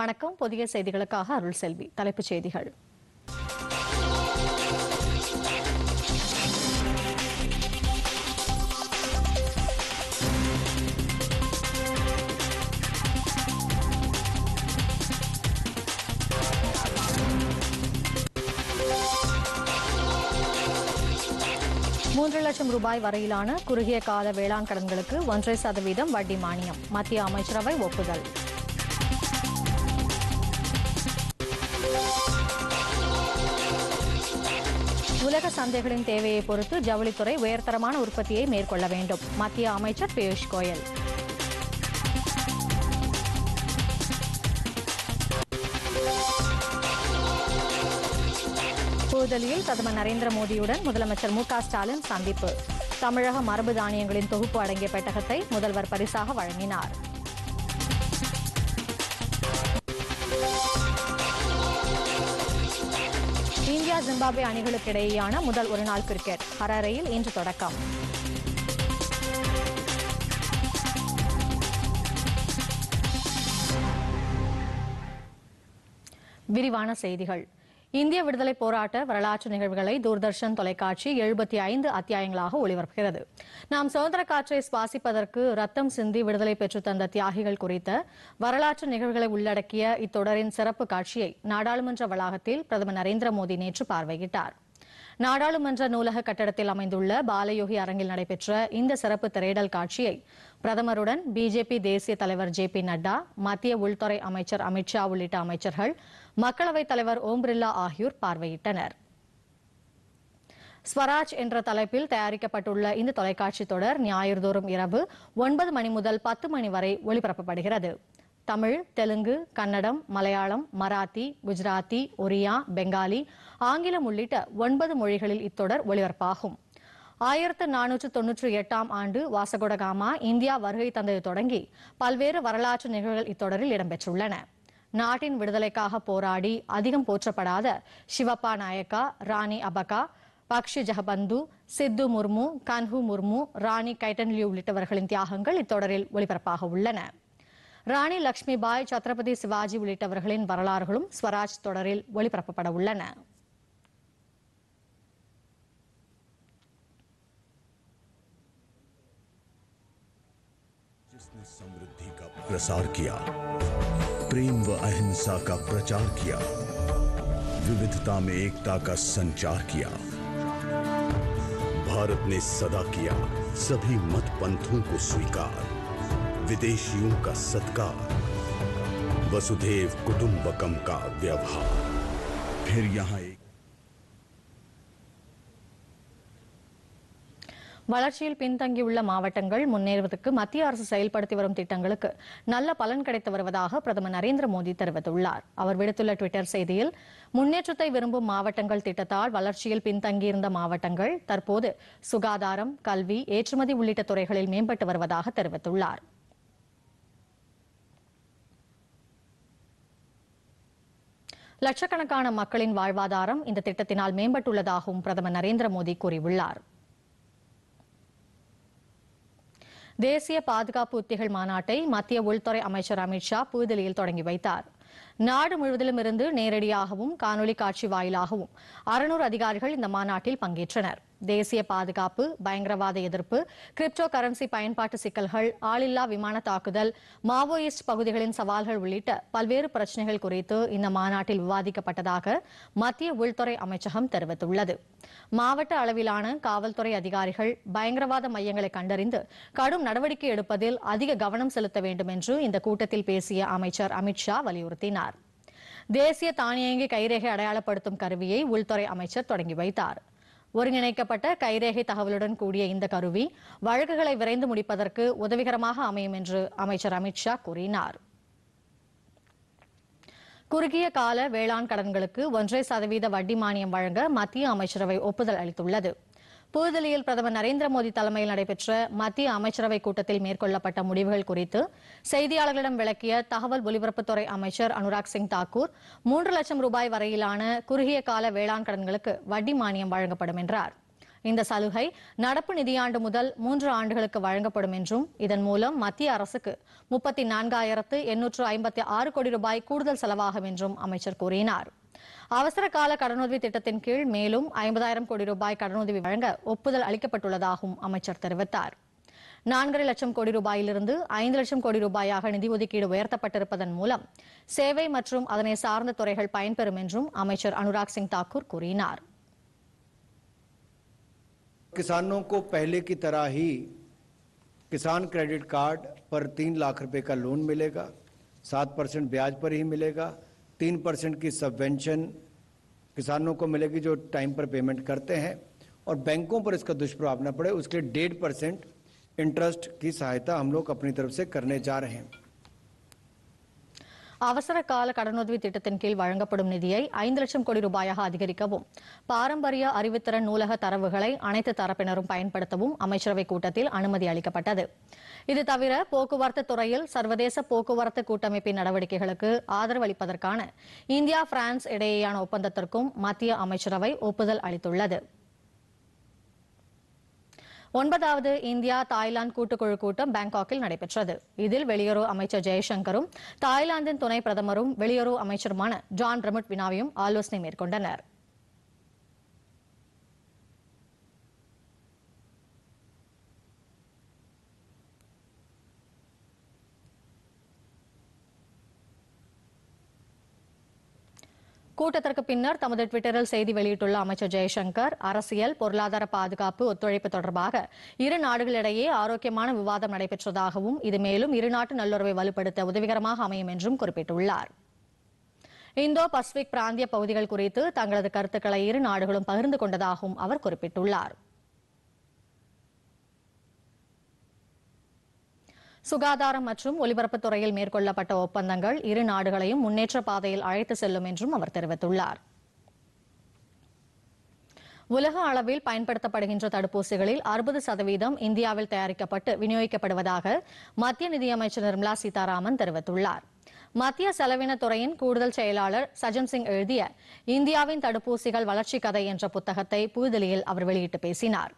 வணக்கம் புதிய செய்திகளுக்காக அருள் செல்வி தலைப்புச் செய்திகள் மூன்று லட்சம் ரூபாய் வரையிலான குறுகிய கால வேளாண் கடன்களுக்கு ஒன்றரை சதவீதம் வட்டி மானியம் மத்திய அமைச்சரவை ஒப்புதல் உலக சந்தைகளின் தேவையை பொறுத்து ஜவுளித்துறை உயர்தரமான உற்பத்தியை மேற்கொள்ள வேண்டும் மத்திய அமைச்சர் பியூஷ் கோயல் புதுதில்லியில் பிரதமர் நரேந்திர மோடியுடன் முதலமைச்சர் மு ஸ்டாலின் சந்திப்பு தமிழக மரபு தானியங்களின் தொகுப்பு அடங்கிய பெட்டகத்தை முதல்வர் பரிசாக வழங்கினார் ஜிம்பாப்வே அணிகளுக்கு இடையேயான முதல் ஒருநாள் கிரிக்கெட் ஹரரையில் இன்று தொடக்கம் விரிவான செய்திகள் இந்திய விடுதலை போராட்ட வரலாற்று நிகழ்வுகளை தூர்தர்ஷன் தொலைக்காட்சி எழுபத்தி ஐந்து அத்தியாயங்களாக ஒளிபரப்புகிறது நாம் சுதந்திர காற்றை சுவாசிப்பதற்கு ரத்தம் சிந்தி விடுதலை பெற்று தந்த தியாகிகள் குறித்த வரலாற்று நிகழ்வுகளை உள்ளடக்கிய இத்தொடரின் சிறப்பு காட்சியை நாடாளுமன்ற வளாகத்தில் பிரதமர் நரேந்திர மோடி நேற்று பார்வையிட்டார் நாடாளுமன்ற நூலக கட்டடத்தில் அமைந்துள்ள பாலயோகி அரங்கில் நடைபெற்ற இந்த சிறப்பு திரையிடல் காட்சியை பிரதமருடன் பிஜேபி தேசிய தலைவர் ஜே பி நட்டா மத்திய உள்துறை அமைச்சர் அமித்ஷா உள்ளிட்ட அமைச்சர்கள் மக்களவைத் தலைவர் ஓம் பிர்லா ஆகியோர் பார்வையிட்டனர் ஸ்வராஜ் என்ற தலைப்பில் தயாரிக்கப்பட்டுள்ள இந்த தொலைக்காட்சி தொடர் ஞாயிறுதோறும் இரவு ஒன்பது மணி முதல் பத்து மணி வரை ஒளிபரப்பப்படுகிறது தமிழ் தெலுங்கு கன்னடம் மலையாளம் மராத்தி குஜராத்தி ஒரியா பெங்காலி ஆங்கிலம் உள்ளிட்ட ஒன்பது மொழிகளில் இத்தொடர் ஒளிபரப்பாகும் ஆயிரத்து நானூற்று தொன்னூற்றி எட்டாம் ஆண்டு வாசகோடகாமா இந்தியா வருகை தந்தது தொடங்கி பல்வேறு வரலாற்று நிகழ்வுகள் இத்தொடரில் இடம்பெற்றுள்ளன நாட்டின் விடுதலைக்காக போராடி அதிகம் போற்றப்படாத சிவப்பா நாயக்கா ராணி அபகா பக்ஷி ஜஹபந்து சித்து முர்மு கன்ஹு முர்மு ராணி கைட்டன்லி உள்ளிட்டவர்களின் தியாகங்கள் இத்தொடரில் ஒளிபரப்பாக உள்ளன ராணி லட்சுமிபாய் சத்ரபதி சிவாஜி உள்ளிட்டவர்களின் வரலாறுகளும் ஸ்வராஜ் தொடரில் ஒளிபரப்பப்பட உள்ளன समृद्धि का प्रसार किया प्रेम व अहिंसा का प्रचार किया विविधता में एकता का संचार किया भारत ने सदा किया सभी मत पंथों को स्वीकार विदेशियों का सत्कार वसुधेव कुटुंबकम का व्यवहार फिर यहां வளர்ச்சியில் பின்தங்கியுள்ள மாவட்டங்கள் முன்னேறுவதற்கு மத்திய அரசு செயல்படுத்தி வரும் திட்டங்களுக்கு நல்ல பலன் கிடைத்து வருவதாக பிரதமர் நரேந்திர மோடி தெரிவித்துள்ளார் அவர் விடுத்துள்ள டுவிட்டர் செய்தியில் முன்னேற்றத்தை விரும்பும் மாவட்டங்கள் திட்டத்தால் வளர்ச்சியில் பின்தங்கியிருந்த மாவட்டங்கள் தற்போது சுகாதாரம் கல்வி ஏற்றுமதி உள்ளிட்ட துறைகளில் மேம்பட்டு வருவதாக தெரிவித்துள்ளார் லட்சக்கணக்கான மக்களின் வாழ்வாதாரம் இந்த திட்டத்தினால் மேம்பட்டுள்ளதாகவும் பிரதமர் நரேந்திர மோடி கூறியுள்ளாா் தேசிய பாதுகாப்பு உத்திகள் மாநாட்டை மத்திய உள்துறை அமைச்சர் அமித்ஷா புதுதில்லியில் தொடங்கி வைத்தார் நாடு முழுவதிலும் இருந்து நேரடியாகவும் காணொலி காட்சி வாயிலாகவும் அறுநூறு அதிகாரிகள் இந்த மாநாட்டில் பங்கேற்றனா் தேசிய பாதுகாப்பு பயங்கரவாத எதிர்ப்பு கிரிப்டோ கரன்சி பயன்பாட்டு சிக்கல்கள் ஆளில்லா விமான தாக்குதல் மாவோயிஸ்ட் பகுதிகளின் சவால்கள் உள்ளிட்ட பல்வேறு பிரச்சினைகள் குறித்து இந்த மாநாட்டில் விவாதிக்கப்பட்டதாக மத்திய உள்துறை அமைச்சகம் தெரிவித்துள்ளது மாவட்ட அளவிலான காவல்துறை அதிகாரிகள் பயங்கரவாத மையங்களை கண்டறிந்து கடும் நடவடிக்கை எடுப்பதில் அதிக கவனம் செலுத்த வேண்டும் என்று இந்த கூட்டத்தில் பேசிய அமைச்சர் அமித்ஷா வலியுறுத்தினார் தேசிய தானியங்கி கைரேகை அடையாளப்படுத்தும் கருவியை உள்துறை அமைச்சர் தொடங்கி வைத்தாா் ஒருங்கிணைக்கப்பட்ட கைரேகை தகவலுடன் கூடிய இந்த கருவி வழக்குகளை விரைந்து முடிப்பதற்கு உதவிகரமாக அமையும் என்று அமைச்சர் அமித்ஷா கூறினார் குறுகிய கால வேளாண் கடன்களுக்கு ஒன்றரை சதவீத வட்டி மானியம் வழங்க மத்திய அமைச்சரவை ஒப்புதல் அளித்துள்ளது புதுதில்லியில் பிரதமர் நரேந்திர மோடி தலைமையில் நடைபெற்ற மத்திய அமைச்சரவைக் கூட்டத்தில் மேற்கொள்ளப்பட்ட முடிவுகள் குறித்து செய்தியாளர்களிடம் விளக்கிய தகவல் ஒலிபரப்புத்துறை அமைச்சர் அனுராக் சிங் தாக்கூர் மூன்று லட்சம் ரூபாய் வரையிலான குறுகிய கால வேளாண் கடன்களுக்கு வட்டி மானியம் வழங்கப்படும் என்றார் இந்த சலுகை நடப்பு நிதியாண்டு முதல் மூன்று ஆண்டுகளுக்கு வழங்கப்படும் என்றும் இதன் மூலம் மத்திய அரசுக்கு முப்பத்தி நான்காயிரத்து எண்ணூற்று ஐம்பத்தி ஆறு கோடி ரூபாய் கூடுதல் செலவாகும் என்றும் அமைச்சர் கூறினாா் அவசர கால கடனுதவி திட்டத்தின் கீழ் மேலும் ஐம்பதாயிரம் கோடி ரூபாய் கடனுதவி வழங்க ஒப்புதல் அளிக்கப்பட்டுள்ளதாகவும் அமைச்சர் தெரிவித்தார் நான்கரை லட்சம் கோடி ரூபாயிலிருந்து ஐந்து லட்சம் கோடி ரூபாயாக நிதி ஒதுக்கீடு உயர்த்தப்பட்டிருப்பதன் மூலம் சேவை மற்றும் அதனை சார்ந்த துறைகள் பயன்பெறும் என்றும் அமைச்சர் அனுராக் சிங் தாக்கூர் கூறினார் किसानों को पहले की तरह ही किसान क्रेडिट कार्ड पर तीन लाख रुपए का लोन मिलेगा सात परसेंट ब्याज पर ही मिलेगा तीन परसेंट की सबवेंशन किसानों को मिलेगी जो टाइम पर पेमेंट करते हैं और बैंकों पर इसका दुष्प्रभाव न पड़े उसके लिए डेढ़ परसेंट इंटरेस्ट की सहायता हम लोग अपनी तरफ से करने जा रहे हैं அவசர கால கடனுதவி திட்டத்தின் கீழ் வழங்கப்படும் நிதியை ஐந்து லட்சம் கோடி ரூபாயாக அதிகரிக்கவும் பாரம்பரிய அறிவுத்திறன் நூலக தரவுகளை அனைத்து தரப்பினரும் பயன்படுத்தவும் அமைச்சரவை கூட்டத்தில் அனுமதி அளிக்கப்பட்டது இது தவிர போக்குவரத்து துறையில் சர்வதேச போக்குவரத்து கூட்டமைப்பின் நடவடிக்கைகளுக்கு ஆதரவளிப்பதற்கான இந்தியா பிரான்ஸ் இடையேயான ஒப்பந்தத்திற்கும் மத்திய அமைச்சரவை ஒப்புதல் அளித்துள்ளது ஒன்பதாவது இந்தியா தாய்லாந்து கூட்டுக்குழு கூட்டம் பாங்காக்கில் நடைபெற்றது இதில் வெளியுறவு அமைச்சர் ஜெய்சங்கரும் தாய்லாந்தின் துணை பிரதமரும் வெளியுறவு அமைச்சருமான ஜான் ரமட் வினாவையும் ஆலோசனை மேற்கொண்டனா் கூட்டத்திற்கு பின்னர் தமது டுவிட்டரில் செய்தி வெளியிட்டுள்ள அமைச்சர் ஜெய்சங்கர் அரசியல் பொருளாதார பாதுகாப்பு ஒத்துழைப்பு தொடர்பாக இரு நாடுகளிடையே ஆரோக்கியமான விவாதம் நடைபெற்றதாகவும் இது மேலும் இருநாட்டு நல்லுறவை வலுப்படுத்த உதவிகரமாக அமையும் என்றும் குறிப்பிட்டுள்ளார் இந்தோ பசிபிக் பிராந்திய பகுதிகள் குறித்து தங்களது கருத்துக்களை இரு நாடுகளும் பகிர்ந்து கொண்டதாகவும் அவர் குறிப்பிட்டுள்ளாா் சுகாதாரம் மற்றும் துறையில் மேற்கொள்ளப்பட்ட ஒப்பந்தங்கள் இரு நாடுகளையும் முன்னேற்ற பாதையில் அழைத்து செல்லும் என்றும் அவர் தெரிவித்துள்ளார் உலக அளவில் பயன்படுத்தப்படுகின்ற தடுப்பூசிகளில் அறுபது சதவீதம் இந்தியாவில் தயாரிக்கப்பட்டு விநியோகிக்கப்படுவதாக மத்திய நிதியமைச்சர் நிர்மலா சீதாராமன் தெரிவித்துள்ளார் மத்திய செலவின துறையின் கூடுதல் செயலாளர் சஜன் சிங் எழுதிய இந்தியாவின் தடுப்பூசிகள் வளர்ச்சி கதை என்ற புத்தகத்தை புதுதில்லியில் அவர் வெளியிட்டு பேசினாா்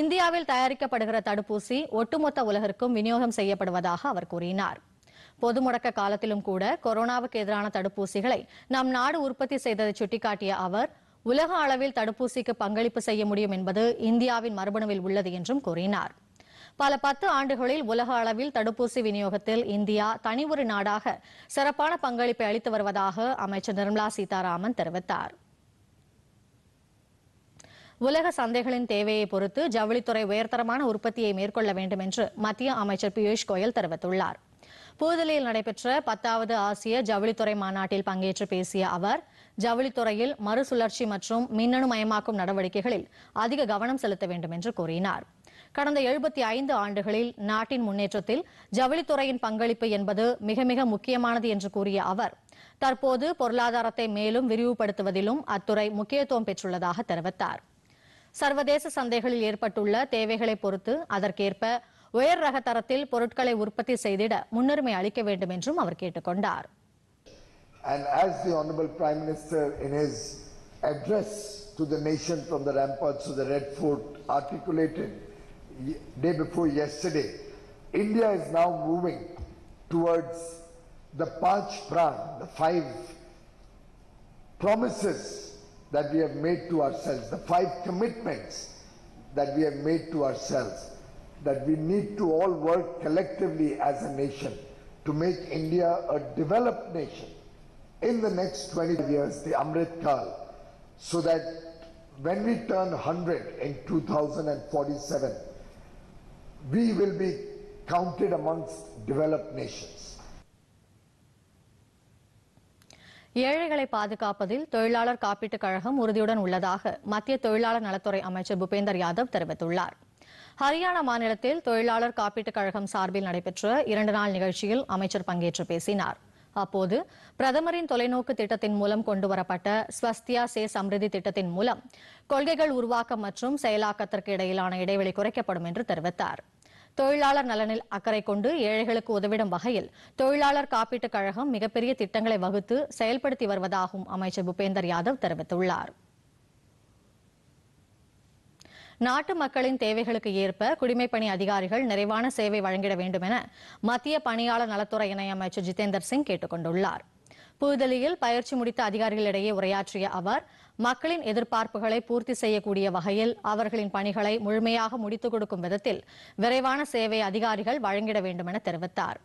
இந்தியாவில் தயாரிக்கப்படுகிற தடுப்பூசி ஒட்டுமொத்த உலகிற்கும் விநியோகம் செய்யப்படுவதாக அவர் கூறினார் பொது முடக்க காலத்திலும் கூட கொரோனாவுக்கு எதிரான தடுப்பூசிகளை நம் நாடு உற்பத்தி செய்ததை சுட்டிக்காட்டிய அவர் உலக அளவில் தடுப்பூசிக்கு பங்களிப்பு செய்ய முடியும் என்பது இந்தியாவின் மரபணுவில் உள்ளது என்றும் கூறினார் பல பத்து ஆண்டுகளில் உலக அளவில் தடுப்பூசி விநியோகத்தில் இந்தியா தனி ஒரு நாடாக சிறப்பான பங்களிப்பை அளித்து வருவதாக அமைச்சர் நிர்மலா சீதாராமன் தெரிவித்தாா் உலக சந்தைகளின் தேவையை பொறுத்து ஜவுளித்துறை உயர்தரமான உற்பத்தியை மேற்கொள்ள வேண்டும் என்று மத்திய அமைச்சர் பியூஷ் கோயல் தெரிவித்துள்ளார் புதுதில்லியில் நடைபெற்ற பத்தாவது ஆசிய ஜவுளித்துறை மாநாட்டில் பங்கேற்று பேசிய அவர் ஜவுளித்துறையில் மறுசுழற்சி மற்றும் மின்னணு மயமாக்கும் நடவடிக்கைகளில் அதிக கவனம் செலுத்த வேண்டும் என்று கூறினார் கடந்த எழுபத்தி ஐந்து ஆண்டுகளில் நாட்டின் முன்னேற்றத்தில் ஜவுளித்துறையின் பங்களிப்பு என்பது மிக மிக முக்கியமானது என்று கூறிய அவர் தற்போது பொருளாதாரத்தை மேலும் விரிவுபடுத்துவதிலும் அத்துறை முக்கியத்துவம் பெற்றுள்ளதாக தெரிவித்தாா் சர்வதேச சந்தைகளில் ஏற்பட்டுள்ள தேவைகளை பொறுத்து அதற்கேற்ப உயர் ரக தரத்தில் பொருட்களை உற்பத்தி செய்திட முன்னுரிமை அளிக்க வேண்டும் என்றும் அவர் கேட்டுக்கொண்டார் And as the Honorable Prime Minister in his address to the nation from the ramparts of the Red Fort articulated day before yesterday, India is now moving towards the Panch Pran, the five promises that we have made to ourselves, the five commitments that we have made to ourselves, that we need to all work collectively as a nation to make India a developed nation in the next 20 years, the Amrit Kal, so that when we turn 100 in 2047, we will be counted amongst developed nations. ஏழைகளை பாதுகாப்பதில் தொழிலாளர் காப்பீட்டுக் கழகம் உறுதியுடன் உள்ளதாக மத்திய தொழிலாளர் நலத்துறை அமைச்சர் பூபேந்தர் யாதவ் தெரிவித்துள்ளார் ஹரியானா மாநிலத்தில் தொழிலாளர் காப்பீட்டுக் கழகம் சார்பில் நடைபெற்ற இரண்டு நாள் நிகழ்ச்சியில் அமைச்சர் பங்கேற்று பேசினார் அப்போது பிரதமரின் தொலைநோக்கு திட்டத்தின் மூலம் கொண்டுவரப்பட்ட ஸ்வஸ்தியா சே சம்ரிதி திட்டத்தின் மூலம் கொள்கைகள் உருவாக்கம் மற்றும் செயலாக்கத்திற்கு இடையிலான இடைவெளி குறைக்கப்படும் என்று தெரிவித்தாா் தொழிலாளர் நலனில் அக்கறை கொண்டு ஏழைகளுக்கு உதவிடும் வகையில் தொழிலாளர் காப்பீட்டுக் கழகம் மிகப்பெரிய திட்டங்களை வகுத்து செயல்படுத்தி வருவதாகவும் அமைச்சர் பூபேந்தர் யாதவ் தெரிவித்துள்ளார் நாட்டு மக்களின் தேவைகளுக்கு ஏற்ப குடிமைப்பணி அதிகாரிகள் நிறைவான சேவை வழங்கிட வேண்டும் என மத்திய பணியாளர் நலத்துறை இணையமைச்சர் ஜிதேந்தர் சிங் கேட்டுக் கொண்டுள்ளாா் புதுதில்லியில் பயிற்சி முடித்த அதிகாரிகளிடையே உரையாற்றிய அவர் மக்களின் எதிர்பார்ப்புகளை பூர்த்தி செய்யக்கூடிய வகையில் அவர்களின் பணிகளை முழுமையாக முடித்துக் கொடுக்கும் விதத்தில் விரைவான சேவை அதிகாரிகள் வழங்கிட வேண்டும் என தெரிவித்தார்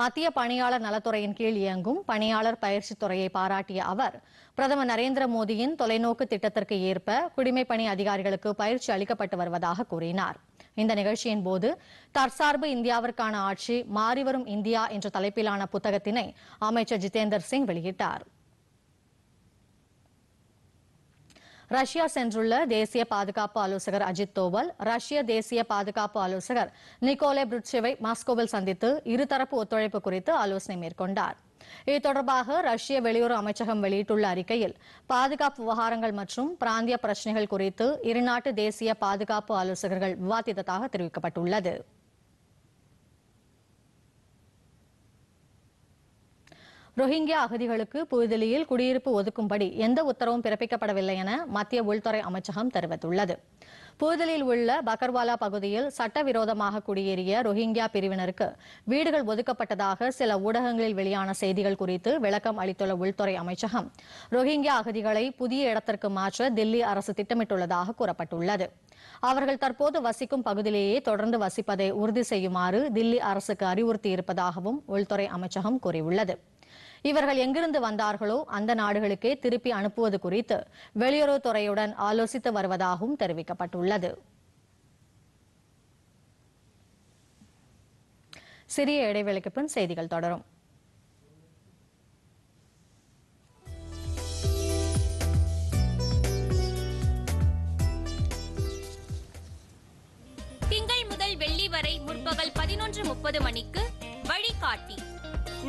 மத்திய பணியாளர் நலத்துறையின் கீழ் இயங்கும் பணியாளர் பயிற்சித் துறையை பாராட்டிய அவர் பிரதமர் நரேந்திர மோடியின் தொலைநோக்கு திட்டத்திற்கு ஏற்ப குடிமைப்பணி அதிகாரிகளுக்கு பயிற்சி அளிக்கப்பட்டு வருவதாக கூறினாா் இந்த நிகழ்ச்சியின் போது தற்சார்பு இந்தியாவிற்கான ஆட்சி மாறிவரும் இந்தியா என்ற தலைப்பிலான புத்தகத்தினை அமைச்சர் ஜிதேந்தர் சிங் வெளியிட்டார் ரஷ்யா சென்றுள்ள தேசிய பாதுகாப்பு ஆலோசகர் அஜித் தோவல் ரஷ்ய தேசிய பாதுகாப்பு ஆலோசகர் நிக்கோலே புருட்சேவை மாஸ்கோவில் சந்தித்து இருதரப்பு ஒத்துழைப்பு குறித்து ஆலோசனை மேற்கொண்டார் இது தொடர்பாக ரஷ்ய வெளியுறவு அமைச்சகம் வெளியிட்டுள்ள அறிக்கையில் பாதுகாப்பு விவகாரங்கள் மற்றும் பிராந்திய பிரச்சினைகள் குறித்து இருநாட்டு தேசிய பாதுகாப்பு ஆலோசகர்கள் விவாதித்ததாக தெரிவிக்கப்பட்டுள்ளது ரோஹிங்கியா அகதிகளுக்கு புதுதில்லியில் குடியிருப்பு ஒதுக்கும்படி எந்த உத்தரவும் பிறப்பிக்கப்படவில்லை என மத்திய உள்துறை அமைச்சகம் தெரிவித்துள்ளது புதுதில்லியில் உள்ள பக்கர்வாலா பகுதியில் சட்டவிரோதமாக குடியேறிய ரோஹிங்கியா பிரிவினருக்கு வீடுகள் ஒதுக்கப்பட்டதாக சில ஊடகங்களில் வெளியான செய்திகள் குறித்து விளக்கம் அளித்துள்ள உள்துறை அமைச்சகம் ரோஹிங்கியா அகதிகளை புதிய இடத்திற்கு மாற்ற தில்லி அரசு திட்டமிட்டுள்ளதாக கூறப்பட்டுள்ளது அவர்கள் தற்போது வசிக்கும் பகுதியிலேயே தொடர்ந்து வசிப்பதை உறுதி செய்யுமாறு தில்லி அரசுக்கு அறிவுறுத்தியிருப்பதாகவும் உள்துறை அமைச்சகம் கூறியுள்ளது இவர்கள் எங்கிருந்து வந்தார்களோ அந்த நாடுகளுக்கே திருப்பி அனுப்புவது குறித்து வெளியுறவுத்துறையுடன் ஆலோசித்து வருவதாகவும் தெரிவிக்கப்பட்டுள்ளது சிறிய இடைவெளிக்கு பின் செய்திகள் தொடரும் திங்கள் முதல் வெள்ளி வரை முற்பகல் பதினொன்று முப்பது மணிக்கு வழிகாட்டி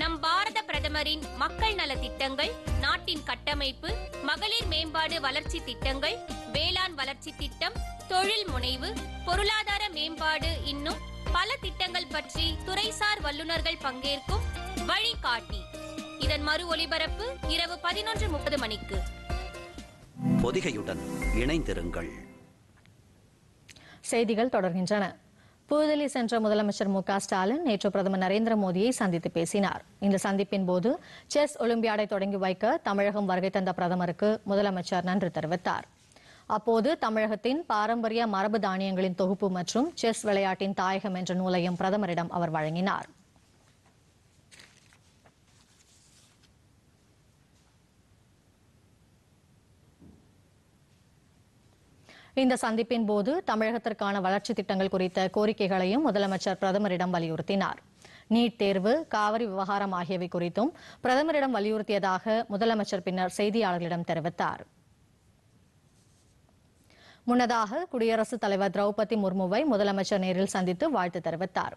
நம் பாரத பிரதமரின் மக்கள் நல திட்டங்கள் நாட்டின் கட்டமைப்பு மகளிர் மேம்பாடு வளர்ச்சி திட்டங்கள் வேளாண் வளர்ச்சி திட்டம் தொழில் முனைவு பொருளாதார மேம்பாடு இன்னும் பல திட்டங்கள் பற்றி துறைசார் வல்லுநர்கள் பங்கேற்கும் வழிகாட்டி இதன் மறு ஒலிபரப்பு இரவு பதினொன்று முப்பது மணிக்கு பொதிகையுடன் இணைந்திருங்கள் செய்திகள் தொடர்கின்றன புதுதில்லி சென்ற முதலமைச்சர் மு ஸ்டாலின் நேற்று பிரதமர் நரேந்திர மோடியை சந்தித்து பேசினார் இந்த சந்திப்பின் போது செஸ் ஒலிம்பியாடை தொடங்கி வைக்க தமிழகம் வருகை தந்த பிரதமருக்கு முதலமைச்சர் நன்றி தெரிவித்தார் அப்போது தமிழகத்தின் பாரம்பரிய மரபு தானியங்களின் தொகுப்பு மற்றும் செஸ் விளையாட்டின் தாயகம் என்ற நூலையும் பிரதமரிடம் அவர் வழங்கினாா் இந்த சந்திப்பின் போது தமிழகத்திற்கான வளர்ச்சி திட்டங்கள் குறித்த கோரிக்கைகளையும் முதலமைச்சர் பிரதமரிடம் வலியுறுத்தினார் நீட் தேர்வு காவிரி விவகாரம் ஆகியவை குறித்தும் பிரதமரிடம் வலியுறுத்தியதாக முதலமைச்சர் பின்னர் செய்தியாளர்களிடம் தெரிவித்தாா் முன்னதாக குடியரசுத் தலைவர் திரௌபதி முர்முவை முதலமைச்சர் நேரில் சந்தித்து வாழ்த்து தெரிவித்தார்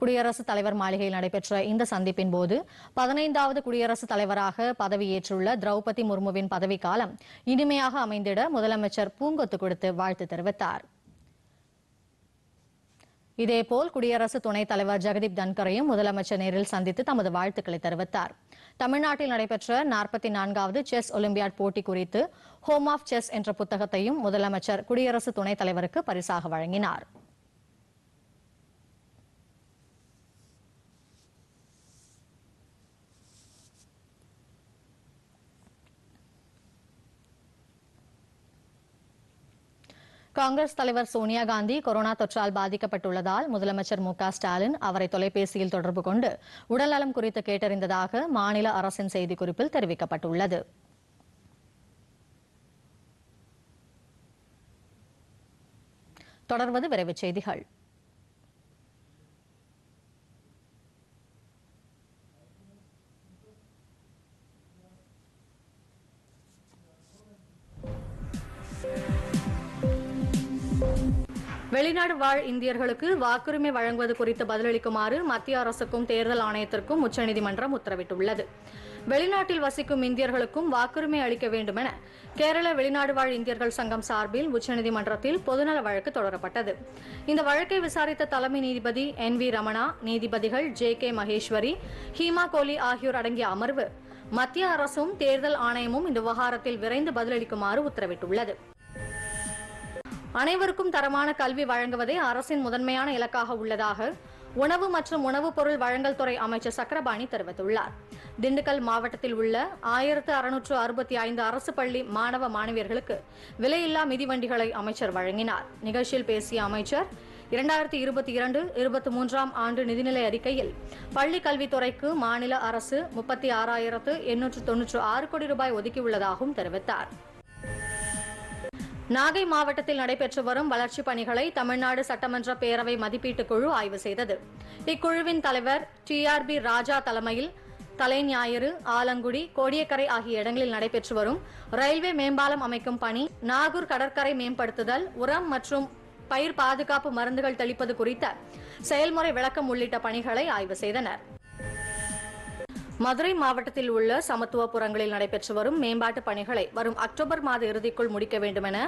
குடியரசுத் தலைவர் மாளிகையில் நடைபெற்ற இந்த சந்திப்பின் போது பதினைந்தாவது குடியரசுத் தலைவராக பதவியேற்றுள்ள திரௌபதி முர்முவின் பதவிக்காலம் இனிமையாக அமைந்திட முதலமைச்சர் பூங்கொத்து கொடுத்து வாழ்த்து தெரிவித்தார் இதேபோல் குடியரசு துணைத் தலைவர் ஜெகதீப் தன்கரையும் முதலமைச்சர் நேரில் சந்தித்து தமது வாழ்த்துக்களை தெரிவித்தார் தமிழ்நாட்டில் நடைபெற்ற நாற்பத்தி நான்காவது செஸ் ஒலிம்பியாட் போட்டி குறித்து ஹோம் ஆஃப் செஸ் என்ற புத்தகத்தையும் முதலமைச்சர் குடியரசு துணைத் தலைவருக்கு பரிசாக வழங்கினார் காங்கிரஸ் தலைவர் சோனியா காந்தி கொரோனா தொற்றால் பாதிக்கப்பட்டுள்ளதால் முதலமைச்சர் மு ஸ்டாலின் அவரை தொலைபேசியில் தொடர்பு கொண்டு உடல்நலம் குறித்து கேட்டறிந்ததாக மாநில அரசின் செய்திக்குறிப்பில் தெரிவிக்கப்பட்டுள்ளது தொடர்வது விரைவு செய்திகள் வெளிநாடு வாழ் இந்தியர்களுக்கு வாக்குரிமை வழங்குவது குறித்து பதிலளிக்குமாறு மத்திய அரசுக்கும் தேர்தல் ஆணையத்திற்கும் உச்சநீதிமன்றம் உத்தரவிட்டுள்ளது வெளிநாட்டில் வசிக்கும் இந்தியர்களுக்கும் வாக்குரிமை அளிக்க வேண்டும் என கேரள வெளிநாடு வாழ் இந்தியர்கள் சங்கம் சார்பில் உச்சநீதிமன்றத்தில் பொதுநல வழக்கு தொடரப்பட்டது இந்த வழக்கை விசாரித்த தலைமை நீதிபதி என் வி ரமணா நீதிபதிகள் ஜே கே மகேஸ்வரி ஹீமா கோலி ஆகியோர் அடங்கிய அமர்வு மத்திய அரசும் தேர்தல் ஆணையமும் இந்த விவகாரத்தில் விரைந்து பதிலளிக்குமாறு உத்தரவிட்டுள்ளது அனைவருக்கும் தரமான கல்வி வழங்குவதே அரசின் முதன்மையான இலக்காக உள்ளதாக உணவு மற்றும் உணவுப் பொருள் வழங்கல் துறை அமைச்சர் சக்கரபாணி தெரிவித்துள்ளார் திண்டுக்கல் மாவட்டத்தில் உள்ள ஆயிரத்து அறுநூற்று அறுபத்தி ஐந்து அரசு பள்ளி மாணவ மாணவியர்களுக்கு விலையில்லா மிதிவண்டிகளை அமைச்சர் வழங்கினார் நிகழ்ச்சியில் பேசிய அமைச்சர் இரண்டாயிரத்தி இருபத்தி இரண்டு இருபத்தி மூன்றாம் ஆண்டு நிதிநிலை அறிக்கையில் பள்ளி கல்வித்துறைக்கு மாநில அரசு முப்பத்தி ஆறாயிரத்து எண்ணூற்று தொன்னூற்று ஆறு கோடி ரூபாய் ஒதுக்கியுள்ளதாகவும் தெரிவித்தாா் நாகை மாவட்டத்தில் நடைபெற்று வரும் வளர்ச்சிப் பணிகளை தமிழ்நாடு சட்டமன்ற பேரவை மதிப்பீட்டுக் குழு ஆய்வு செய்தது இக்குழுவின் தலைவர் டி ஆர் பி ராஜா தலைமையில் தலைஞாயிறு ஆலங்குடி கோடியக்கரை ஆகிய இடங்களில் நடைபெற்று வரும் ரயில்வே மேம்பாலம் அமைக்கும் பணி நாகூர் கடற்கரை மேம்படுத்துதல் உரம் மற்றும் பயிர் பாதுகாப்பு மருந்துகள் தெளிப்பது குறித்த செயல்முறை விளக்கம் உள்ளிட்ட பணிகளை ஆய்வு செய்தனா் மதுரை மாவட்டத்தில் உள்ள சமத்துவபுரங்களில் நடைபெற்று வரும் மேம்பாட்டு பணிகளை வரும் அக்டோபர் மாத இறுதிக்குள் முடிக்க வேண்டும் என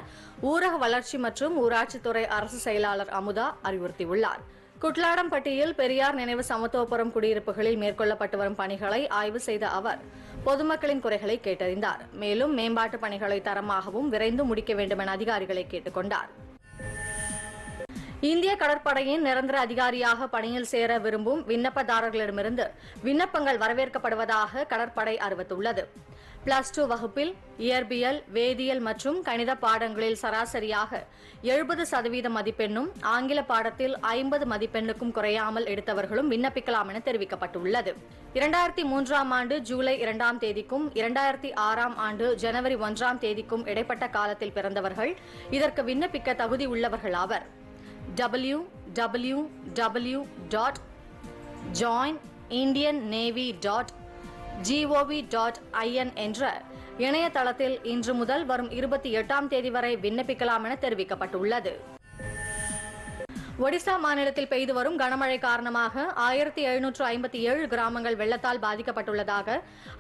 ஊரக வளர்ச்சி மற்றும் ஊராட்சித்துறை அரசு செயலாளர் அமுதா அறிவுறுத்தியுள்ளார் குட்லாடம்பட்டியில் பெரியார் நினைவு சமத்துவபுரம் குடியிருப்புகளில் மேற்கொள்ளப்பட்டு வரும் பணிகளை ஆய்வு செய்த அவர் பொதுமக்களின் குறைகளை கேட்டறிந்தார் மேலும் மேம்பாட்டு பணிகளை தரமாகவும் விரைந்து முடிக்க வேண்டும் என அதிகாரிகளை கேட்டுக் கொண்டாா் இந்திய கடற்படையின் நிரந்தர அதிகாரியாக பணியில் சேர விரும்பும் விண்ணப்பதாரர்களிடமிருந்து விண்ணப்பங்கள் வரவேற்கப்படுவதாக கடற்படை அறிவித்துள்ளது பிளஸ் டூ வகுப்பில் இயற்பியல் வேதியியல் மற்றும் கணித பாடங்களில் சராசரியாக எழுபது சதவீத மதிப்பெண்ணும் ஆங்கில பாடத்தில் ஐம்பது மதிப்பெண்ணுக்கும் குறையாமல் எடுத்தவர்களும் விண்ணப்பிக்கலாம் என தெரிவிக்கப்பட்டுள்ளது இரண்டாயிரத்தி மூன்றாம் ஆண்டு ஜூலை இரண்டாம் தேதிக்கும் இரண்டாயிரத்தி ஆறாம் ஆண்டு ஜனவரி ஒன்றாம் தேதிக்கும் இடைப்பட்ட காலத்தில் பிறந்தவர்கள் இதற்கு விண்ணப்பிக்க தகுதி உள்ளவர்கள் ஆவர் W dot join Indian navy dot GOV dot IN என்ற இணையதளத்தில் இன்று முதல் வரும் இருபத்தி எட்டாம் தேதி வரை விண்ணப்பிக்கலாம் என தெரிவிக்கப்பட்டுள்ளது ஒடிசா மாநிலத்தில் பெய்து வரும் கனமழை காரணமாக ஆயிரத்தி எழுநூற்று ஐம்பத்தி ஏழு கிராமங்கள் வெள்ளத்தால் பாதிக்கப்பட்டுள்ளதாக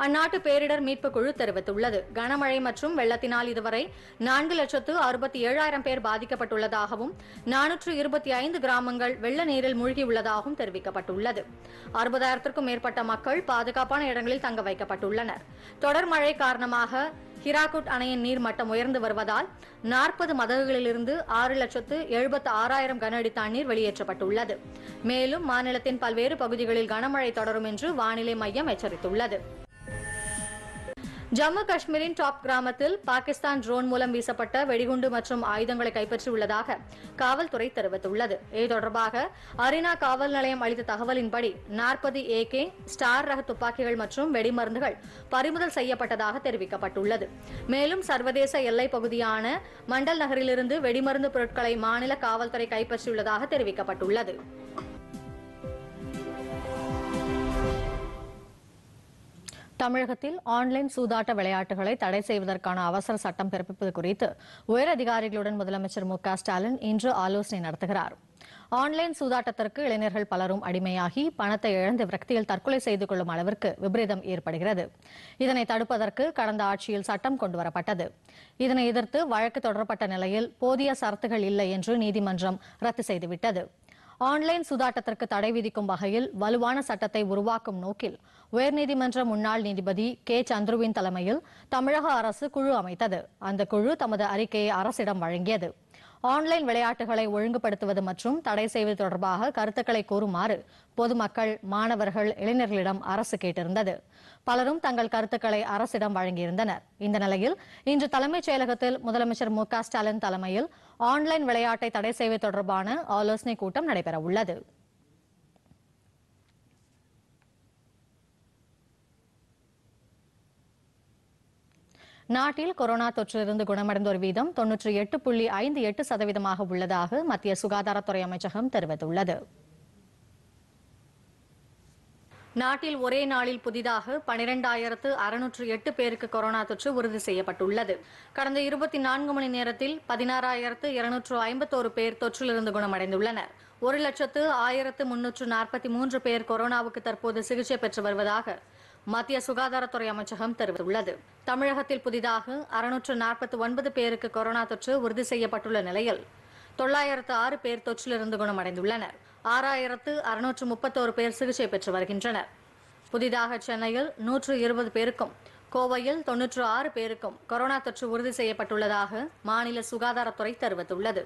அந்நாட்டு பேரிடர் மீட்பு குழு தெரிவித்துள்ளது கனமழை மற்றும் வெள்ளத்தினால் இதுவரை நான்கு லட்சத்து அறுபத்தி ஏழாயிரம் பேர் பாதிக்கப்பட்டுள்ளதாகவும் நானூற்று இருபத்தி ஐந்து கிராமங்கள் வெள்ள நீரில் மூழ்கியுள்ளதாகவும் தெரிவிக்கப்பட்டுள்ளது அறுபதாயிரத்திற்கும் மேற்பட்ட மக்கள் பாதுகாப்பான இடங்களில் தங்க வைக்கப்பட்டுள்ளனர் தொடர் மழை காரணமாக ஹிராகுட் அணையின் நீர்மட்டம் உயர்ந்து வருவதால் நாற்பது மதகுகளிலிருந்து ஆறு லட்சத்து எழுபத்து ஆறாயிரம் கன அடி தண்ணீர் வெளியேற்றப்பட்டுள்ளது மேலும் மாநிலத்தின் பல்வேறு பகுதிகளில் கனமழை தொடரும் என்று வானிலை மையம் எச்சரித்துள்ளது ஜம்மு காஷ்மீரின் டாப் கிராமத்தில் பாகிஸ்தான் ட்ரோன் மூலம் வீசப்பட்ட வெடிகுண்டு மற்றும் ஆயுதங்களை கைப்பற்றியுள்ளதாக காவல்துறை தெரிவித்துள்ளது இது தொடர்பாக அரினா காவல் நிலையம் அளித்த தகவலின்படி நாற்பது ஏகே ஸ்டார் ரக துப்பாக்கிகள் மற்றும் வெடிமருந்துகள் பறிமுதல் செய்யப்பட்டதாக தெரிவிக்கப்பட்டுள்ளது மேலும் சர்வதேச எல்லைப் பகுதியான மண்டல் நகரிலிருந்து வெடிமருந்து பொருட்களை மாநில காவல்துறை கைப்பற்றியுள்ளதாக தெரிவிக்கப்பட்டுள்ளது தமிழகத்தில் ஆன்லைன் சூதாட்ட விளையாட்டுகளை தடை செய்வதற்கான அவசர சட்டம் பிறப்பிப்பது குறித்து உயரதிகாரிகளுடன் அதிகாரிகளுடன் முதலமைச்சர் மு ஸ்டாலின் இன்று ஆலோசனை நடத்துகிறார் ஆன்லைன் சூதாட்டத்திற்கு இளைஞர்கள் பலரும் அடிமையாகி பணத்தை இழந்து விரக்தியில் தற்கொலை செய்து கொள்ளும் அளவிற்கு விபரீதம் ஏற்படுகிறது இதனை தடுப்பதற்கு கடந்த ஆட்சியில் சட்டம் கொண்டுவரப்பட்டது இதனை எதிர்த்து வழக்கு தொடரப்பட்ட நிலையில் போதிய சரத்துகள் இல்லை என்று நீதிமன்றம் ரத்து செய்துவிட்டது ஆன்லைன் சுதாட்டத்திற்கு தடை விதிக்கும் வகையில் வலுவான சட்டத்தை உருவாக்கும் நோக்கில் உயர்நீதிமன்ற முன்னாள் நீதிபதி கே சந்துருவின் தலைமையில் தமிழக அரசு குழு அமைத்தது அந்த குழு தமது அறிக்கையை அரசிடம் வழங்கியது ஆன்லைன் விளையாட்டுகளை ஒழுங்குபடுத்துவது மற்றும் தடை செய்வது தொடர்பாக கருத்துக்களை கூறுமாறு பொதுமக்கள் மாணவர்கள் இளைஞர்களிடம் அரசு கேட்டிருந்தது பலரும் தங்கள் கருத்துக்களை அரசிடம் வழங்கியிருந்தனர் இந்த நிலையில் இன்று தலைமைச் செயலகத்தில் முதலமைச்சர் மு ஸ்டாலின் தலைமையில் ஆன்லைன் விளையாட்டை தடை செய்வது தொடர்பான ஆலோசனைக் கூட்டம் நடைபெறவுள்ளது நாட்டில் கொரோனா தொற்றிலிருந்து குணமடைந்தோர் வீதம் தொன்னூற்றி எட்டு புள்ளி ஐந்து எட்டு சதவீதமாக உள்ளதாக மத்திய சுகாதாரத்துறை அமைச்சகம் தெரிவித்துள்ளது நாட்டில் ஒரே நாளில் புதிதாக பனிரெண்டாயிரத்து அறுநூற்று எட்டு பேருக்கு கொரோனா தொற்று உறுதி செய்யப்பட்டுள்ளது கடந்த இருபத்தி நான்கு மணி நேரத்தில் பதினாறாயிரத்து இருநூற்று ஐம்பத்தோரு பேர் தொற்றிலிருந்து குணமடைந்துள்ளனர் ஒரு லட்சத்து ஆயிரத்து முன்னூற்று நாற்பத்தி மூன்று பேர் கொரோனாவுக்கு தற்போது சிகிச்சை பெற்று வருவதாக மத்திய சுகாதாரத்துறை அமைச்சகம் தெரிவித்துள்ளது தமிழகத்தில் புதிதாக அறுநூற்று நாற்பத்தி ஒன்பது பேருக்கு கொரோனா தொற்று உறுதி செய்யப்பட்டுள்ள நிலையில் தொள்ளாயிரத்து ஆறு பேர் தொற்றிலிருந்து குணமடைந்துள்ளனர் ஆறாயிரத்து அறுநூற்று முப்பத்தோரு பேர் சிகிச்சை பெற்று வருகின்றனர் புதிதாக சென்னையில் நூற்று இருபது பேருக்கும் கோவையில் தொன்னூற்று ஆறு பேருக்கும் கொரோனா தொற்று உறுதி செய்யப்பட்டுள்ளதாக மாநில சுகாதாரத்துறை தெரிவித்துள்ளது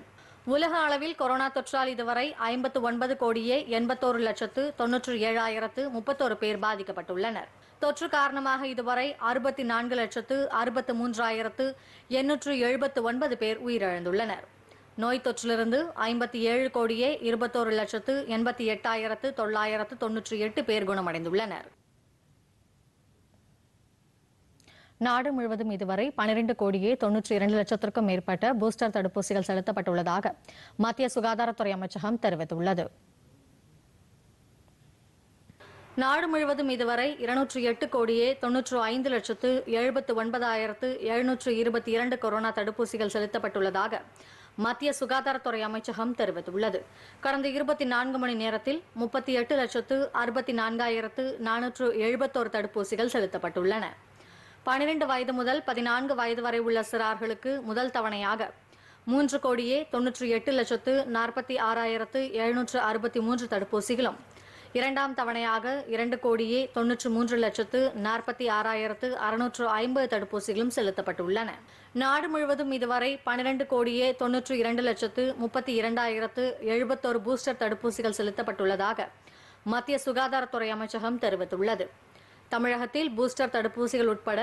உலக அளவில் கொரோனா தொற்றால் இதுவரை ஐம்பத்து ஒன்பது கோடியே எண்பத்தோரு லட்சத்து தொன்னூற்று ஏழாயிரத்து முப்பத்தோரு பேர் பாதிக்கப்பட்டுள்ளனர் தொற்று காரணமாக இதுவரை அறுபத்தி நான்கு லட்சத்து அறுபத்து மூன்றாயிரத்து எண்ணூற்று எழுபத்து ஒன்பது பேர் உயிரிழந்துள்ளனர் நோய் தொற்றிலிருந்து ஐம்பத்தி ஏழு கோடியே இருபத்தோரு லட்சத்து எண்பத்தி எட்டாயிரத்து தொள்ளாயிரத்து தொன்னூற்றி எட்டு பேர் குணமடைந்துள்ளனர் நாடு முழுவதும் இதுவரை பனிரெண்டு கோடியே தொன்னூற்றி இரண்டு லட்சத்திற்கும் மேற்பட்ட பூஸ்டர் தடுப்பூசிகள் செலுத்தப்பட்டுள்ளதாக மத்திய சுகாதாரத்துறை அமைச்சகம் தெரிவித்துள்ளது நாடு முழுவதும் இதுவரை இருநூற்று எட்டு கோடியே தொன்னூற்று ஐந்து லட்சத்து எழுபத்து ஒன்பதாயிரத்து எழுநூற்று இருபத்தி இரண்டு கொரோனா தடுப்பூசிகள் செலுத்தப்பட்டுள்ளதாக மத்திய சுகாதாரத்துறை அமைச்சகம் தெரிவித்துள்ளது கடந்த இருபத்தி நான்கு மணி நேரத்தில் முப்பத்தி எட்டு லட்சத்து அறுபத்தி நான்காயிரத்து நானூற்று எழுபத்தோரு தடுப்பூசிகள் செலுத்தப்பட்டுள்ளன பனிரெண்டு வயது முதல் பதினான்கு வயது வரை உள்ள சிறார்களுக்கு முதல் தவணையாக மூன்று கோடியே தொன்னூற்று எட்டு லட்சத்து நாற்பத்தி ஆறாயிரத்து எழுநூற்று அறுபத்தி மூன்று தடுப்பூசிகளும் இரண்டாம் தவணையாக இரண்டு கோடியே தொன்னூற்று மூன்று லட்சத்து நாற்பத்தி ஆறாயிரத்து அறுநூற்று ஐம்பது தடுப்பூசிகளும் செலுத்தப்பட்டுள்ளன நாடு முழுவதும் இதுவரை பனிரெண்டு கோடியே தொன்னூற்று இரண்டு லட்சத்து முப்பத்தி இரண்டாயிரத்து எழுபத்தோரு பூஸ்டர் தடுப்பூசிகள் செலுத்தப்பட்டுள்ளதாக மத்திய சுகாதாரத்துறை அமைச்சகம் தெரிவித்துள்ளது தமிழகத்தில் பூஸ்டர் தடுப்பூசிகள் உட்பட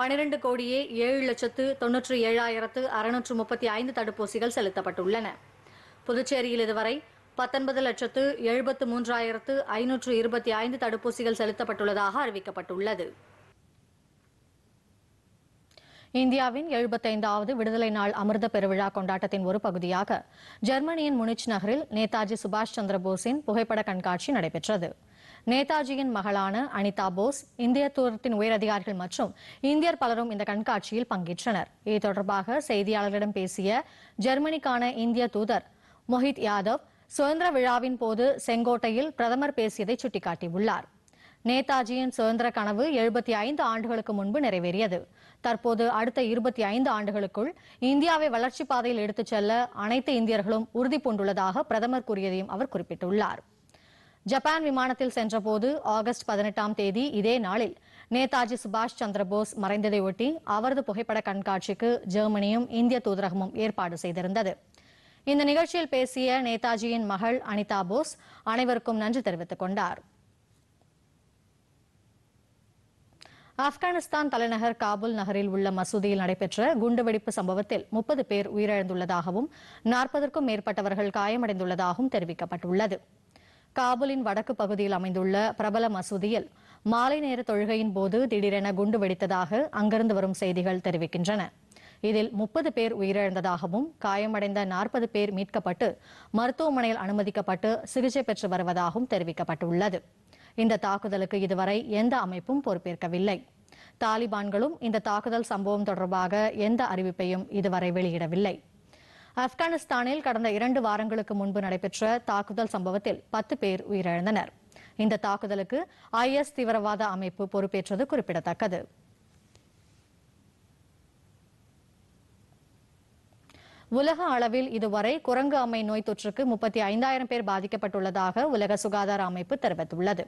பனிரெண்டு கோடியே ஏழு லட்சத்து தொன்னூற்று ஏழாயிரத்து அறுநூற்று முப்பத்தி ஐந்து தடுப்பூசிகள் செலுத்தப்பட்டுள்ளன புதுச்சேரியில் இதுவரை பத்தொன்பது லட்சத்து எழுபத்து மூன்றாயிரத்து ஐநூற்று இருபத்தி ஐந்து தடுப்பூசிகள் செலுத்தப்பட்டுள்ளதாக அறிவிக்கப்பட்டுள்ளது இந்தியாவின் எழுபத்தைந்தாவது விடுதலை நாள் அமிர்த பெருவிழா கொண்டாட்டத்தின் ஒரு பகுதியாக ஜெர்மனியின் முனிச் நகரில் நேதாஜி சுபாஷ் சந்திர போஸின் புகைப்பட கண்காட்சி நடைபெற்றது நேதாஜியின் மகளான அனிதா போஸ் இந்திய தூரத்தின் உயரதிகாரிகள் மற்றும் இந்தியர் பலரும் இந்த கண்காட்சியில் பங்கேற்றனர் இது தொடர்பாக செய்தியாளர்களிடம் பேசிய ஜெர்மனிக்கான இந்திய தூதர் மொஹித் யாதவ் சுதந்திர விழாவின் போது செங்கோட்டையில் பிரதமர் பேசியதை சுட்டிக்காட்டியுள்ளார் நேதாஜியின் சுதந்திர கனவு எழுபத்தி ஐந்து ஆண்டுகளுக்கு முன்பு நிறைவேறியது தற்போது அடுத்த இருபத்தி ஐந்து ஆண்டுகளுக்குள் இந்தியாவை வளர்ச்சிப் பாதையில் எடுத்துச் செல்ல அனைத்து இந்தியர்களும் உறுதி பூண்டுள்ளதாக பிரதமர் கூறியதையும் அவர் குறிப்பிட்டுள்ளார் ஜப்பான் விமானத்தில் சென்றபோது ஆகஸ்ட் பதினெட்டாம் தேதி இதே நாளில் நேதாஜி சுபாஷ் சந்திரபோஸ் மறைந்ததையொட்டி அவரது புகைப்பட கண்காட்சிக்கு ஜெர்மனியும் இந்திய தூதரகமும் ஏற்பாடு செய்திருந்தது இந்த நிகழ்ச்சியில் பேசிய நேதாஜியின் மகள் அனிதா போஸ் அனைவருக்கும் நன்றி தெரிவித்துக் கொண்டார் ஆப்கானிஸ்தான் தலைநகர் காபூல் நகரில் உள்ள மசூதியில் நடைபெற்ற குண்டுவெடிப்பு சம்பவத்தில் முப்பது பேர் உயிரிழந்துள்ளதாகவும் நாற்பதற்கும் மேற்பட்டவர்கள் காயமடைந்துள்ளதாகவும் தெரிவிக்கப்பட்டுள்ளது காபூலின் வடக்கு பகுதியில் அமைந்துள்ள பிரபல மசூதியில் மாலை நேர தொழுகையின் போது திடீரென குண்டு வெடித்ததாக அங்கிருந்து வரும் செய்திகள் தெரிவிக்கின்றன இதில் முப்பது பேர் உயிரிழந்ததாகவும் காயமடைந்த நாற்பது பேர் மீட்கப்பட்டு மருத்துவமனையில் அனுமதிக்கப்பட்டு சிகிச்சை பெற்று வருவதாகவும் தெரிவிக்கப்பட்டுள்ளது இந்த தாக்குதலுக்கு இதுவரை எந்த அமைப்பும் பொறுப்பேற்கவில்லை தாலிபான்களும் இந்த தாக்குதல் சம்பவம் தொடர்பாக எந்த அறிவிப்பையும் இதுவரை வெளியிடவில்லை ஆப்கானிஸ்தானில் கடந்த இரண்டு வாரங்களுக்கு முன்பு நடைபெற்ற தாக்குதல் சம்பவத்தில் பத்து பேர் உயிரிழந்தனர் இந்த தாக்குதலுக்கு ஐஎஸ் தீவிரவாத அமைப்பு பொறுப்பேற்றது குறிப்பிடத்தக்கது உலக அளவில் இதுவரை குரங்கு அம்மை நோய் தொற்றுக்கு முப்பத்தி ஐந்தாயிரம் பேர் பாதிக்கப்பட்டுள்ளதாக உலக சுகாதார அமைப்பு தெரிவித்துள்ளது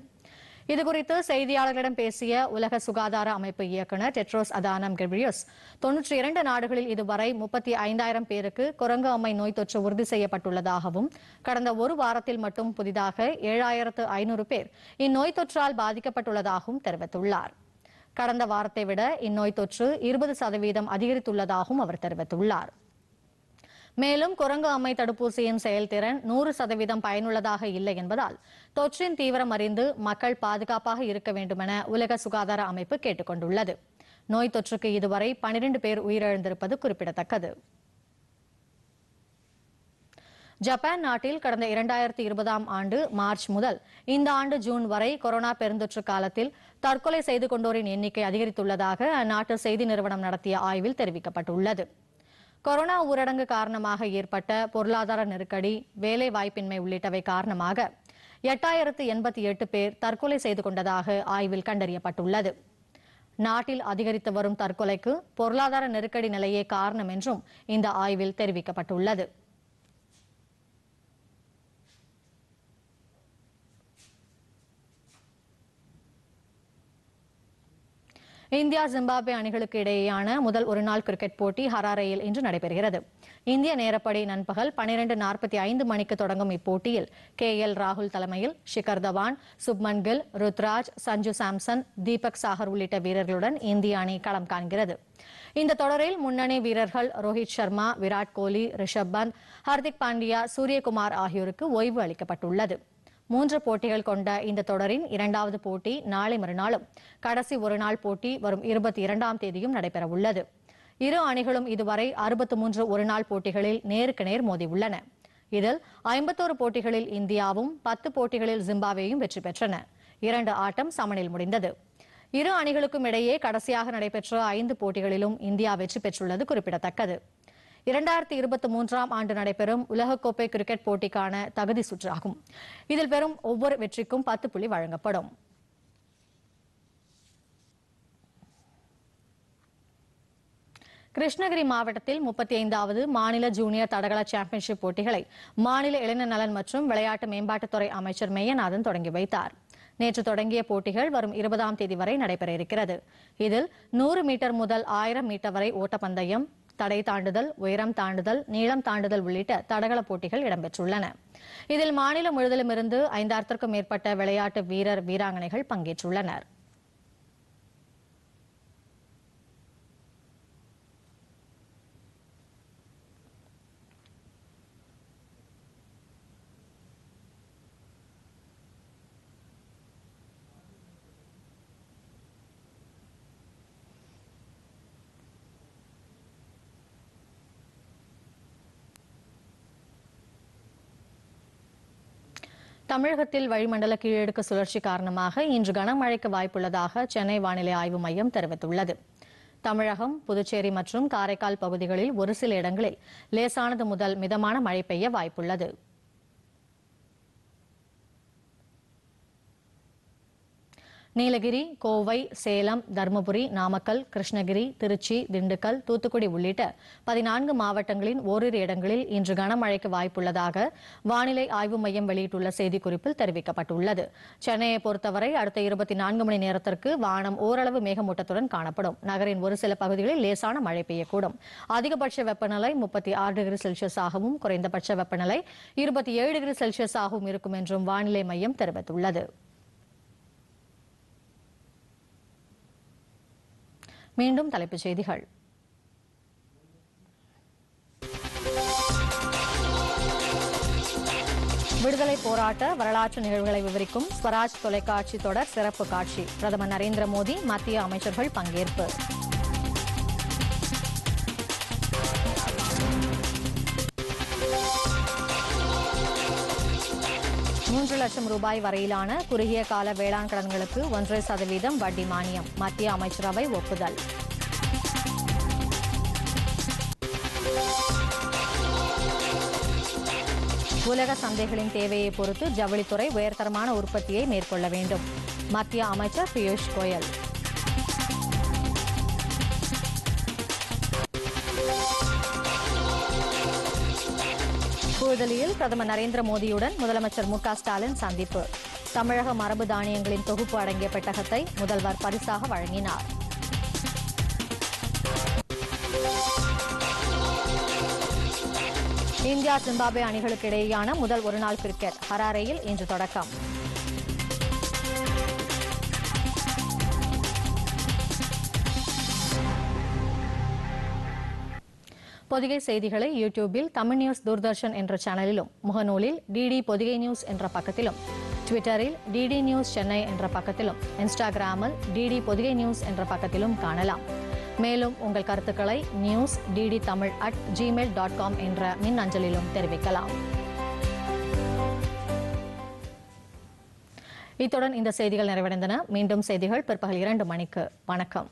இதுகுறித்து செய்தியாளர்களிடம் பேசிய உலக சுகாதார அமைப்பு இயக்குநர் டெட்ரோஸ் அதானம் கெப்ரியஸ் தொன்னூற்றி இரண்டு நாடுகளில் இதுவரை முப்பத்தி ஐந்தாயிரம் பேருக்கு குரங்கு அம்மை நோய் தொற்று உறுதி செய்யப்பட்டுள்ளதாகவும் கடந்த ஒரு வாரத்தில் மட்டும் புதிதாக ஏழாயிரத்து ஐநூறு பேர் இந்நோய் தொற்றால் பாதிக்கப்பட்டுள்ளதாகவும் தெரிவித்துள்ளார் கடந்த வாரத்தை விட இந்நோய் தொற்று இருபது சதவீதம் அதிகரித்துள்ளதாகவும் அவர் தெரிவித்துள்ளாா் மேலும் குரங்கு அம்மை தடுப்பூசியின் செயல்திறன் நூறு சதவீதம் பயனுள்ளதாக இல்லை என்பதால் தொற்றின் தீவிரம் அறிந்து மக்கள் பாதுகாப்பாக இருக்க வேண்டுமென உலக சுகாதார அமைப்பு கேட்டுக் கொண்டுள்ளது நோய் தொற்றுக்கு இதுவரை பனிரண்டு பேர் உயிரிழந்திருப்பது குறிப்பிடத்தக்கது ஜப்பான் நாட்டில் கடந்த இரண்டாயிரத்தி இருபதாம் ஆண்டு மார்ச் முதல் இந்த ஆண்டு ஜூன் வரை கொரோனா பெருந்தொற்று காலத்தில் தற்கொலை செய்து கொண்டோரின் எண்ணிக்கை அதிகரித்துள்ளதாக அந்நாட்டு செய்தி நிறுவனம் நடத்திய ஆய்வில் தெரிவிக்கப்பட்டுள்ளது கொரோனா ஊரடங்கு காரணமாக ஏற்பட்ட பொருளாதார நெருக்கடி வேலை வாய்ப்பின்மை உள்ளிட்டவை காரணமாக எட்டாயிரத்து எண்பத்தி எட்டு பேர் தற்கொலை செய்து கொண்டதாக ஆய்வில் கண்டறியப்பட்டுள்ளது நாட்டில் அதிகரித்து வரும் தற்கொலைக்கு பொருளாதார நெருக்கடி நிலையே காரணம் என்றும் இந்த ஆய்வில் தெரிவிக்கப்பட்டுள்ளது இந்தியா ஜிம்பாப்வே அணிகளுக்கு இடையேயான முதல் ஒருநாள் கிரிக்கெட் போட்டி ஹராரையில் இன்று நடைபெறுகிறது இந்திய நேரப்படி நண்பகல் பனிரெண்டு நாற்பத்தி ஐந்து மணிக்கு தொடங்கும் இப்போட்டியில் கே எல் ராகுல் தலைமையில் ஷிகர் தவான் சுப்மன் கில் ருத்ராஜ் சஞ்சு சாம்சன் தீபக் சாகர் உள்ளிட்ட வீரர்களுடன் இந்திய அணி களம் காண்கிறது இந்த தொடரில் முன்னணி வீரர்கள் ரோஹித் சர்மா விராட் கோலி ரிஷப் பந்த் ஹர்திக் பாண்டியா சூரியகுமார் ஆகியோருக்கு ஓய்வு அளிக்கப்பட்டுள்ளது மூன்று போட்டிகள் கொண்ட இந்த தொடரின் இரண்டாவது போட்டி நாளை மறுநாளும் கடைசி ஒருநாள் போட்டி வரும் இருபத்தி இரண்டாம் தேதியும் நடைபெறவுள்ளது இரு அணிகளும் இதுவரை அறுபத்து மூன்று ஒருநாள் போட்டிகளில் நேருக்கு நேர் மோதியுள்ளன இதில் ஐம்பத்தோரு போட்டிகளில் இந்தியாவும் பத்து போட்டிகளில் ஜிம்பாவேயும் வெற்றி பெற்றன இரண்டு ஆட்டம் சமனில் முடிந்தது இரு அணிகளுக்கும் இடையே கடைசியாக நடைபெற்ற ஐந்து போட்டிகளிலும் இந்தியா வெற்றி பெற்றுள்ளது குறிப்பிடத்தக்கது இரண்டாயிரத்தி இருபத்தி மூன்றாம் ஆண்டு நடைபெறும் உலகக்கோப்பை கிரிக்கெட் போட்டிக்கான தகுதி சுற்றாகும் ஆகும் இதில் பெறும் ஒவ்வொரு வெற்றிக்கும் பத்து புள்ளி வழங்கப்படும் கிருஷ்ணகிரி மாவட்டத்தில் முப்பத்தி ஐந்தாவது மாநில ஜூனியர் தடகள சாம்பியன்ஷிப் போட்டிகளை மாநில இளைஞர் நலன் மற்றும் விளையாட்டு மேம்பாட்டுத்துறை அமைச்சர் மெய்யநாதன் தொடங்கி வைத்தார் நேற்று தொடங்கிய போட்டிகள் வரும் இருபதாம் தேதி வரை நடைபெற இருக்கிறது இதில் நூறு மீட்டர் முதல் ஆயிரம் மீட்டர் வரை ஓட்டப்பந்தயம் தடை தாண்டுதல் உயரம் தாண்டுதல் நீளம் தாண்டுதல் உள்ளிட்ட தடகள போட்டிகள் இடம்பெற்றுள்ளன இதில் மாநிலம் இருந்து ஐந்தாயிரத்திற்கும் மேற்பட்ட விளையாட்டு வீரர் வீராங்கனைகள் பங்கேற்றுள்ளனா் தமிழகத்தில் வளிமண்டல கீழடுக்கு சுழற்சி காரணமாக இன்று கனமழைக்கு வாய்ப்புள்ளதாக சென்னை வானிலை ஆய்வு மையம் தெரிவித்துள்ளது தமிழகம் புதுச்சேரி மற்றும் காரைக்கால் பகுதிகளில் ஒரு சில இடங்களில் லேசானது முதல் மிதமான மழை பெய்ய வாய்ப்புள்ளது நீலகிரி கோவை சேலம் தருமபுரி நாமக்கல் கிருஷ்ணகிரி திருச்சி திண்டுக்கல் தூத்துக்குடி உள்ளிட்ட பதினான்கு மாவட்டங்களின் ஓரிரு இடங்களில் இன்று கனமழைக்கு வாய்ப்புள்ளதாக வானிலை ஆய்வு மையம் வெளியிட்டுள்ள செய்திக்குறிப்பில் தெரிவிக்கப்பட்டுள்ளது சென்னையை பொறுத்தவரை அடுத்த இருபத்தி நான்கு மணி நேரத்திற்கு வானம் ஓரளவு மேகமூட்டத்துடன் காணப்படும் நகரின் ஒரு சில பகுதிகளில் லேசான மழை பெய்யக்கூடும் அதிகபட்ச வெப்பநிலை முப்பத்தி ஆறு டிகிரி செல்சியஸ் ஆகவும் குறைந்தபட்ச வெப்பநிலை இருபத்தி ஏழு டிகிரி செல்சியஸ் ஆகவும் இருக்கும் என்றும் வானிலை மையம் தெரிவித்துள்ளது மீண்டும் தலைப்புச் செய்திகள் விடுதலை போராட்ட வரலாற்று நிகழ்வுகளை விவரிக்கும் ஸ்வராஜ் தொலைக்காட்சி தொடர் சிறப்பு காட்சி பிரதமர் நரேந்திர மோடி மத்திய அமைச்சர்கள் பங்கேற்பு மூன்று லட்சம் ரூபாய் வரையிலான குறுகிய கால வேளாண் கடன்களுக்கு ஒன்றரை சதவீதம் வட்டி மானியம் மத்திய அமைச்சரவை ஒப்புதல் உலக சந்தைகளின் தேவையை பொறுத்து ஜவுளித்துறை உயர்தரமான உற்பத்தியை மேற்கொள்ள வேண்டும் மத்திய அமைச்சர் பியூஷ் கோயல் புதுடெல்லியில் பிரதமர் நரேந்திர மோடியுடன் முதலமைச்சர் மு ஸ்டாலின் சந்திப்பு தமிழக மரபு தானியங்களின் தொகுப்பு அடங்கிய பெட்டகத்தை முதல்வர் பரிசாக வழங்கினார் இந்தியா ஜிம்பாப்வே அணிகளுக்கு இடையேயான முதல் ஒருநாள் கிரிக்கெட் ஹராரேயில் இன்று தொடக்கம் பொதிகை செய்திகளை யூடியூபில் தமிழ் நியூஸ் தூர்தர்ஷன் என்ற சேனலிலும் முகநூலில் டிடி பொதிகை நியூஸ் என்ற பக்கத்திலும் ட்விட்டரில் டிடி நியூஸ் சென்னை என்ற பக்கத்திலும் இன்ஸ்டாகிராமில் டிடி பொதிகை நியூஸ் என்ற பக்கத்திலும் காணலாம் மேலும் உங்கள் கருத்துக்களை news DD Tamil at Gmail dot com என்ற மின் அஞ்சலிலும் தெரிவிக்கலாம் இத்துடன் இந்த செய்திகள் நிறைவடைந்தன மீண்டும் செய்திகள் பிற்பகல் இரண்டு மணிக்கு வணக்கம்